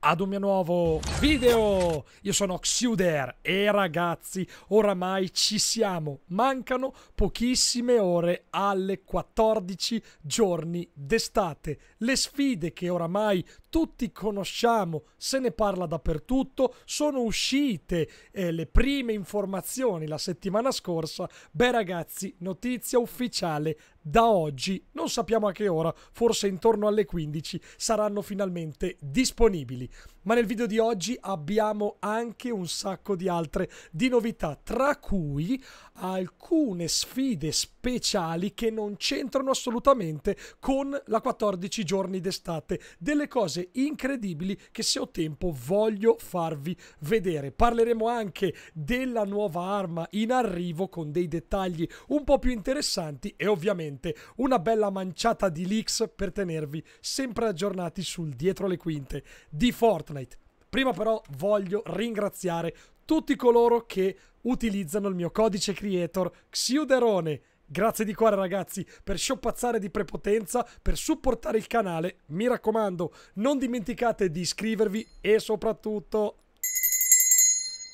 ad un mio nuovo video. Io sono Xuder e ragazzi, oramai ci siamo. Mancano pochissime ore alle 14 giorni d'estate. Le sfide che oramai tutti conosciamo, se ne parla dappertutto, sono uscite eh, le prime informazioni la settimana scorsa. Beh ragazzi, notizia ufficiale da oggi, non sappiamo a che ora, forse intorno alle 15 saranno finalmente disponibili. Ma nel video di oggi abbiamo anche un sacco di altre di novità, tra cui alcune sfide speciali che non c'entrano assolutamente con la 14 giorni d'estate, delle cose incredibili che se ho tempo voglio farvi vedere. Parleremo anche della nuova arma in arrivo con dei dettagli un po' più interessanti e ovviamente una bella manciata di leaks per tenervi sempre aggiornati sul dietro le quinte di Fortnite. Prima però voglio ringraziare tutti coloro che utilizzano il mio codice creator Xiuderone. Grazie di cuore ragazzi per scioppazzare di prepotenza, per supportare il canale. Mi raccomando, non dimenticate di iscrivervi e soprattutto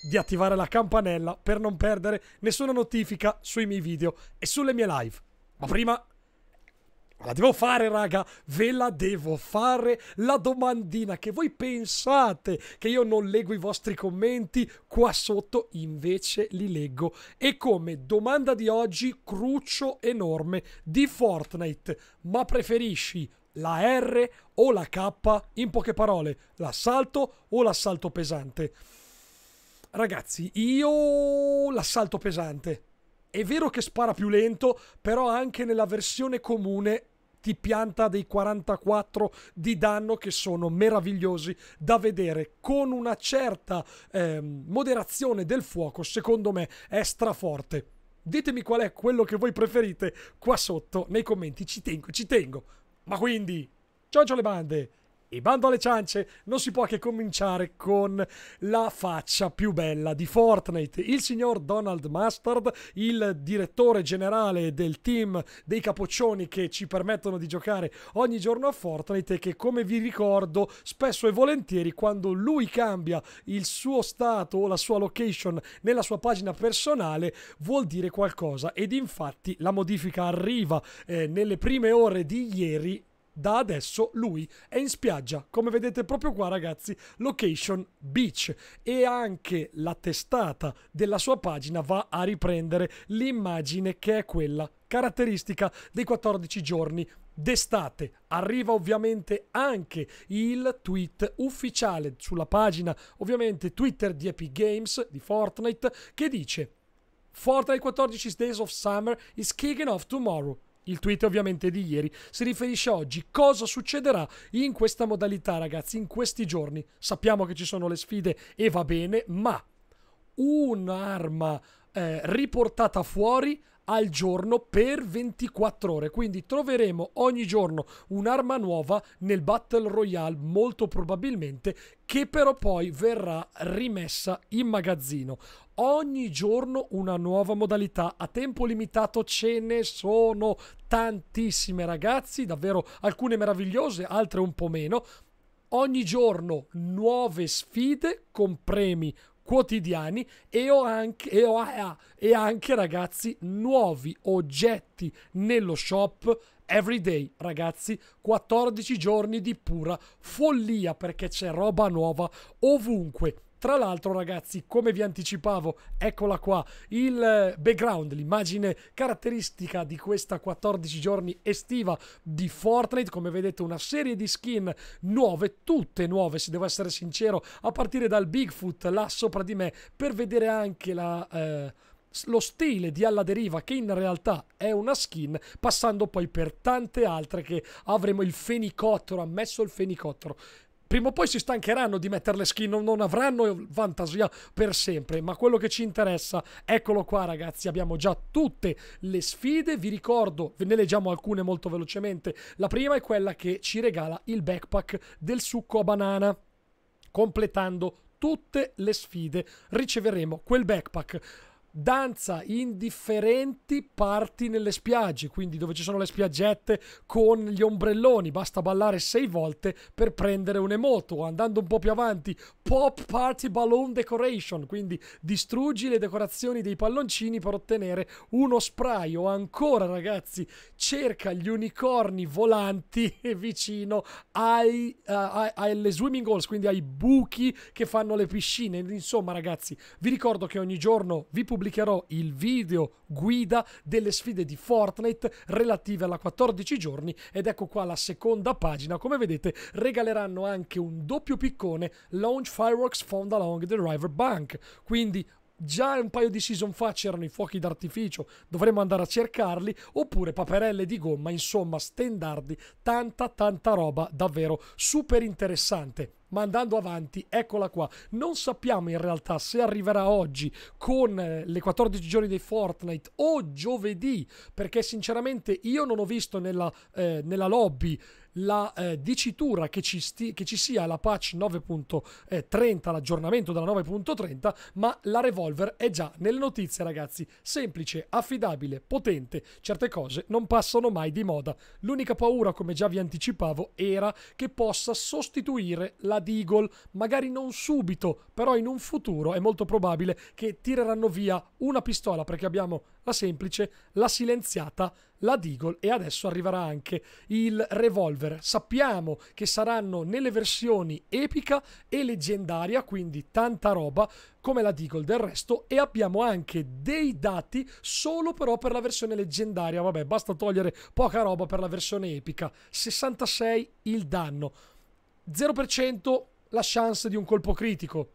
di attivare la campanella per non perdere nessuna notifica sui miei video e sulle mie live. Ma prima la devo fare, raga. Ve la devo fare la domandina che voi pensate che io non leggo i vostri commenti qua sotto, invece li leggo. E come domanda di oggi, crucio enorme di Fortnite. Ma preferisci la R o la K? In poche parole, l'assalto o l'assalto pesante? Ragazzi, io l'assalto pesante. È vero che spara più lento, però anche nella versione comune ti pianta dei 44 di danno che sono meravigliosi da vedere con una certa eh, moderazione del fuoco secondo me è straforte ditemi qual è quello che voi preferite qua sotto nei commenti ci tengo ci tengo ma quindi ciao ciao le bande e bando alle ciance, non si può che cominciare con la faccia più bella di Fortnite. Il signor Donald Mustard, il direttore generale del team dei capoccioni che ci permettono di giocare ogni giorno a Fortnite, e che come vi ricordo spesso e volentieri quando lui cambia il suo stato o la sua location nella sua pagina personale vuol dire qualcosa. Ed infatti la modifica arriva eh, nelle prime ore di ieri da adesso lui è in spiaggia, come vedete proprio qua ragazzi, location beach e anche la testata della sua pagina va a riprendere l'immagine che è quella caratteristica dei 14 giorni d'estate. Arriva ovviamente anche il tweet ufficiale sulla pagina, ovviamente Twitter di Epic Games di Fortnite che dice Fortnite 14 Days of Summer is kicking off tomorrow. Il tweet ovviamente di ieri si riferisce a oggi. Cosa succederà in questa modalità, ragazzi, in questi giorni? Sappiamo che ci sono le sfide e va bene, ma un'arma eh, riportata fuori al giorno per 24 ore. Quindi troveremo ogni giorno un'arma nuova nel Battle Royale, molto probabilmente, che però poi verrà rimessa in magazzino. Ogni giorno una nuova modalità a tempo limitato ce ne sono tantissime ragazzi, davvero alcune meravigliose, altre un po' meno. Ogni giorno nuove sfide con premi quotidiani e ho anche, e ho, eh, e anche ragazzi nuovi oggetti nello shop everyday ragazzi 14 giorni di pura follia perché c'è roba nuova ovunque tra l'altro, ragazzi, come vi anticipavo, eccola qua, il eh, background, l'immagine caratteristica di questa 14 giorni estiva di Fortnite. Come vedete, una serie di skin nuove, tutte nuove, se devo essere sincero, a partire dal Bigfoot là sopra di me, per vedere anche la... Eh, lo stile di Alla Deriva che in realtà è una skin passando poi per tante altre che avremo il fenicottero ammesso il fenicottero prima o poi si stancheranno di metterle skin, non avranno fantasia per sempre, ma quello che ci interessa, eccolo qua ragazzi, abbiamo già tutte le sfide, vi ricordo, ve ne leggiamo alcune molto velocemente, la prima è quella che ci regala il backpack del succo a banana, completando tutte le sfide riceveremo quel backpack danza in differenti parti nelle spiagge, quindi dove ci sono le spiaggette con gli ombrelloni, basta ballare sei volte per prendere un emoto, andando un po' più avanti Pop Party Balloon Decoration, quindi distruggi le decorazioni dei palloncini per ottenere uno spray o ancora ragazzi cerca gli unicorni volanti vicino ai, uh, ai, alle swimming holes, quindi ai buchi che fanno le piscine. Insomma ragazzi vi ricordo che ogni giorno vi pubblicherò il video guida delle sfide di Fortnite relative alla 14 giorni ed ecco qua la seconda pagina come vedete regaleranno anche un doppio piccone launch fireworks found along the river bank. Quindi già un paio di season fa c'erano i fuochi d'artificio, dovremmo andare a cercarli, oppure paperelle di gomma, insomma, stendardi, tanta tanta roba davvero super interessante. Ma andando avanti, eccola qua. Non sappiamo in realtà se arriverà oggi con eh, le 14 giorni dei Fortnite o giovedì, perché sinceramente io non ho visto nella, eh, nella lobby la eh, dicitura che ci, sti- che ci, sia la patch 9.30, l'aggiornamento della 9.30, ma la revolver è già nelle notizie, ragazzi. Semplice, affidabile, potente. Certe cose non passano mai di moda. L'unica paura, come già vi anticipavo, era che possa sostituire la Deagle. Magari non subito, però in un futuro è molto probabile che tireranno via una pistola perché abbiamo la semplice, la silenziata la Deagle e adesso arriverà anche il Revolver. Sappiamo che saranno nelle versioni epica e leggendaria, quindi tanta roba come la Deagle del resto e abbiamo anche dei dati solo però per la versione leggendaria. Vabbè, basta togliere poca roba per la versione epica. 66 il danno. 0% la chance di un colpo critico,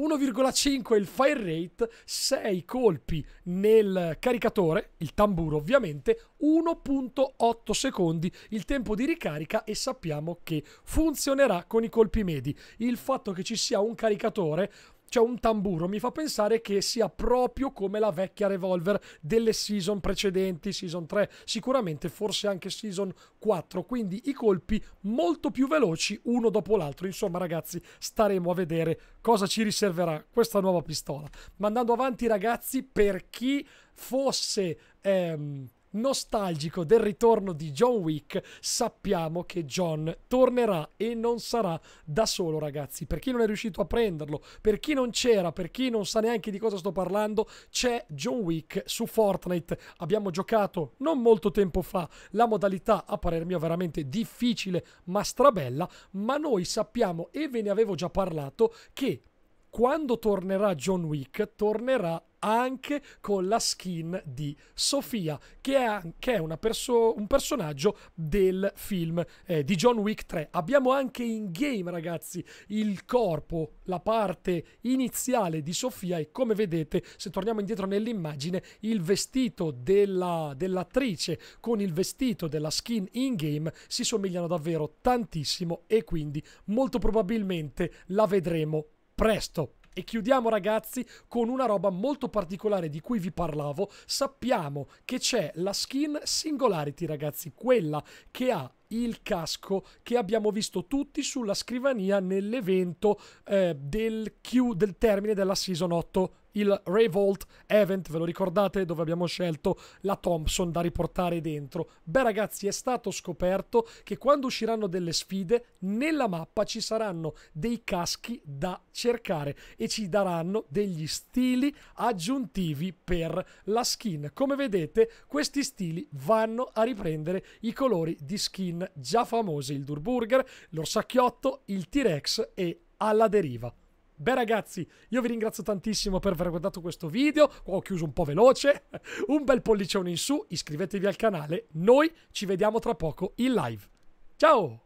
1,5 il fire rate, 6 colpi nel caricatore, il tamburo ovviamente, 1.8 secondi il tempo di ricarica e sappiamo che funzionerà con i colpi medi. Il fatto che ci sia un caricatore c'è un tamburo, mi fa pensare che sia proprio come la vecchia revolver delle season precedenti, season 3, sicuramente forse anche season 4, quindi i colpi molto più veloci uno dopo l'altro. Insomma ragazzi, staremo a vedere cosa ci riserverà questa nuova pistola. Ma andando avanti ragazzi, per chi fosse... Ehm, nostalgico del ritorno di John Wick, sappiamo che John tornerà e non sarà da solo, ragazzi. Per chi non è riuscito a prenderlo, per chi non c'era, per chi non sa neanche di cosa sto parlando, c'è John Wick su Fortnite. Abbiamo giocato non molto tempo fa la modalità, a parer mio, veramente difficile ma strabella, ma noi sappiamo e ve ne avevo già parlato che quando tornerà John Wick, tornerà anche con la skin di Sofia, che è, che è perso un personaggio del film eh, di John Wick 3. Abbiamo anche in game, ragazzi, il corpo, la parte iniziale di Sofia e come vedete, se torniamo indietro nell'immagine, il vestito della, dell'attrice con il vestito della skin in game si somigliano davvero tantissimo e quindi molto probabilmente la vedremo presto. E chiudiamo ragazzi con una roba molto particolare di cui vi parlavo. Sappiamo che c'è la skin Singularity ragazzi, quella che ha il casco che abbiamo visto tutti sulla scrivania nell'evento eh, del, Q, del termine della Season 8 il Revolt Event, ve lo ricordate, dove abbiamo scelto la Thompson da riportare dentro. Beh ragazzi, è stato scoperto che quando usciranno delle sfide, nella mappa ci saranno dei caschi da cercare e ci daranno degli stili aggiuntivi per la skin. Come vedete, questi stili vanno a riprendere i colori di skin già famosi, il Durburger, l'orsacchiotto, il T-Rex e alla deriva. Beh ragazzi, io vi ringrazio tantissimo per aver guardato questo video, ho chiuso un po' veloce, un bel pollicione in su, iscrivetevi al canale, noi ci vediamo tra poco in live. Ciao!